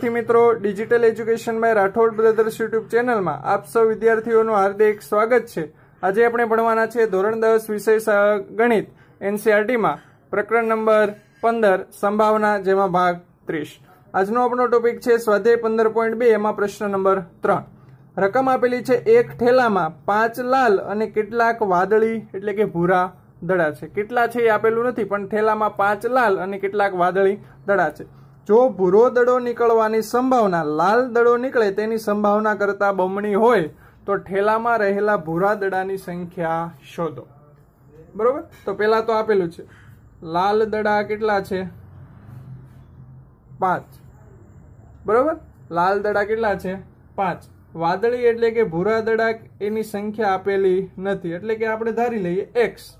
વિદ્યાર્થી મિત્રો digital education by Rathod brothers YouTube ચેનલમાં આપ સૌ વિદ્યાર્થીઓનું હાર્દિક સ્વાગત છે આજે આપણે ભણવાના છે ધોરણ દસ વિષય ગણિત એનસીઆરટીમાં e પ્રકરણ નંબર પંદર સંભાવના જેમાં ભાગ ત્રીસ આજનો આપણો ટોપિક છે સ્વાધ્યાય પંદર પોઈન્ટ બે એમાં પ્રશ્ન નંબર ત્રણ રકમ આપેલી છે એક ઠેલામાં પાંચ લાલ અને કેટલાક વાદળી એટલે કે ભૂરા દડા છે કેટલા છે એ આપેલું નથી પણ ઠેલામાં પાંચ લાલ અને કેટલાક વાદળી દડા છે જો ભૂરો દડો નીકળવાની સંભાવના લાલ દડો નીકળે તેની સંભાવના કરતાં બમણી હોય તો ઠેલામાં રહેલા ભૂરા દડાની સંખ્યા શોધો બરોબર તો પહેલાં તો આપેલું છે લાલ દડા કેટલા છે પાંચ બરોબર લાલ દડા કેટલા છે પાંચ વાદળી એટલે કે ભૂરા દડા એની સંખ્યા આપેલી નથી એટલે કે આપણે ધારી લઈએ એક્સ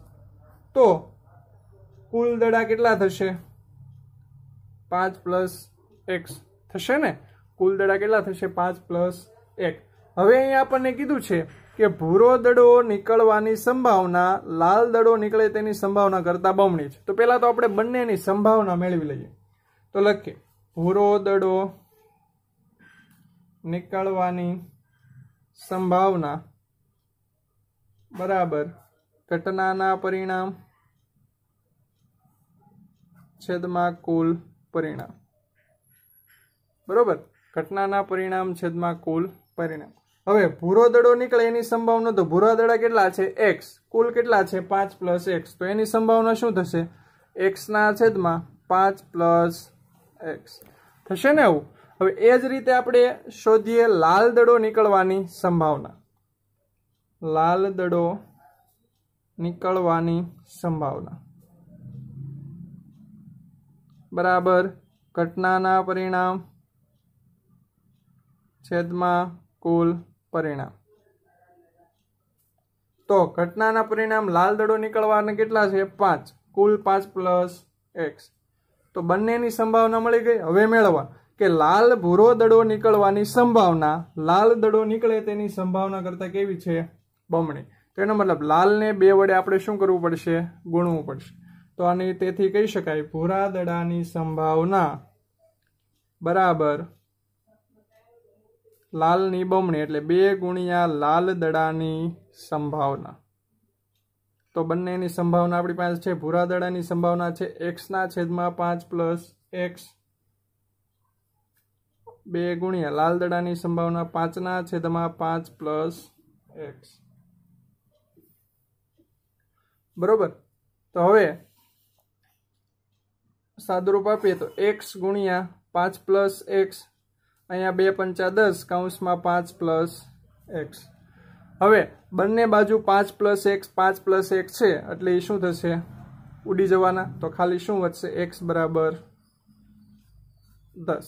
તો કુલ દડા કેટલા થશે પાંચ પ્લસ એક્સ થશે ને કુલ દડા કેટલા થશે પાંચ પ્લસ એક હવે અહીંયા આપણને કીધું છે કે ભૂરો દડો નીકળવાની સંભાવના લાલ દડો નીકળે તેની સંભાવના કરતાં બમણી છે તો પહેલાં તો આપણે બંનેની સંભાવના મેળવી લઈએ તો લખીએ ભૂરો દડો નીકળવાની સંભાવના બરાબર ઘટનાના પરિણામ છેદમાં કુલ પરિણામ બરોબર ઘટનાના પરિણામ છેદમાં કુલ પરિણામ હવે ભૂરો દડો નીકળે એની સંભાવના તો ભૂરા દડા કેટલા છે એક્સ કુલ કેટલા છે પાંચ પ્લસ એક્સ તો એની સંભાવના શું થશે એક્સના છેદમાં પાંચ પ્લસ એક્સ થશે ને એવું હવે એ જ રીતે આપણે શોધીએ લાલ દડો નીકળવાની સંભાવના લાલ દડો નીકળવાની સંભાવના બરાબર ઘટનાના પરિણામ છેદમાં કુલ પરિણામ તો ઘટનાના પરિણામ લાલ દડો નીકળવાના કેટલા છે પાંચ કુલ પાંચ પ્લસ એક્સ તો બંનેની સંભાવના મળી ગઈ હવે મેળવવા કે લાલ ભૂરો દડો નીકળવાની સંભાવના લાલ દડો નીકળે તેની સંભાવના કરતાં કેવી છે બમણી તો એનો મતલબ લાલને બે વડે આપણે શું કરવું પડશે ગુણવું પડશે તો આને તેથી કહી શકાય ભૂરા દડાની સંભાવના બરાબર લાલની બમણી એટલે બે ગુણ્યા લાલ દડાની સંભાવના તો બંનેની સંભાવના આપણી પાસે છે ભૂરા દડાની સંભાવના છે એક્સના છેદમાં પાંચ પ્લસ એક્સ બે ગુણ્યા લાલ દડાની સંભાવના પાંચના છેદમાં પાંચ પ્લસ એક્સ બરોબર તો હવે સાદુરૂપ આપીએ તો એક્સ ગુણ્યા પાંચ પ્લસ એક્સ અહીંયા બે પંચા દસ કાઉન્સમાં પાંચ પ્લસ એક્સ હવે બંને બાજુ પાંચ પ્લસ એક્સ પાંચ પ્લસ એક્સ છે એટલે એ શું થશે ઉડી જવાના તો ખાલી શું વધશે એક્સ બરાબર દસ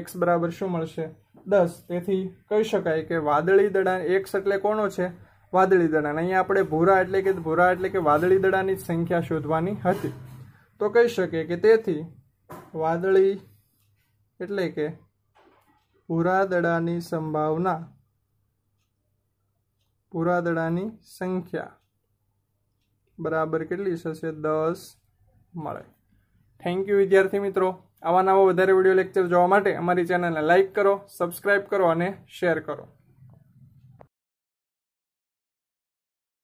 એક્સ બરાબર શું મળશે દસ તેથી કહી શકાય કે વાદળી દડા એક્સ એટલે કોનો છે વાદળી દડાણ અહીંયા આપણે ભૂરા એટલે કે ભૂરા એટલે કે વાદળી દડાની સંખ્યા શોધવાની હતી તો કહી શકે કે તેથી વાદળી એટલે કે પુરાદડાની સંભાવના પુરાદડાની સંખ્યા બરાબર કેટલી થશે દસ મળે થેન્ક યુ વિદ્યાર્થી મિત્રો આવા નવા વધારે વિડીયો લેક્ચર જોવા માટે અમારી ચેનલને લાઇક કરો સબસ્ક્રાઈબ કરો અને શેર કરો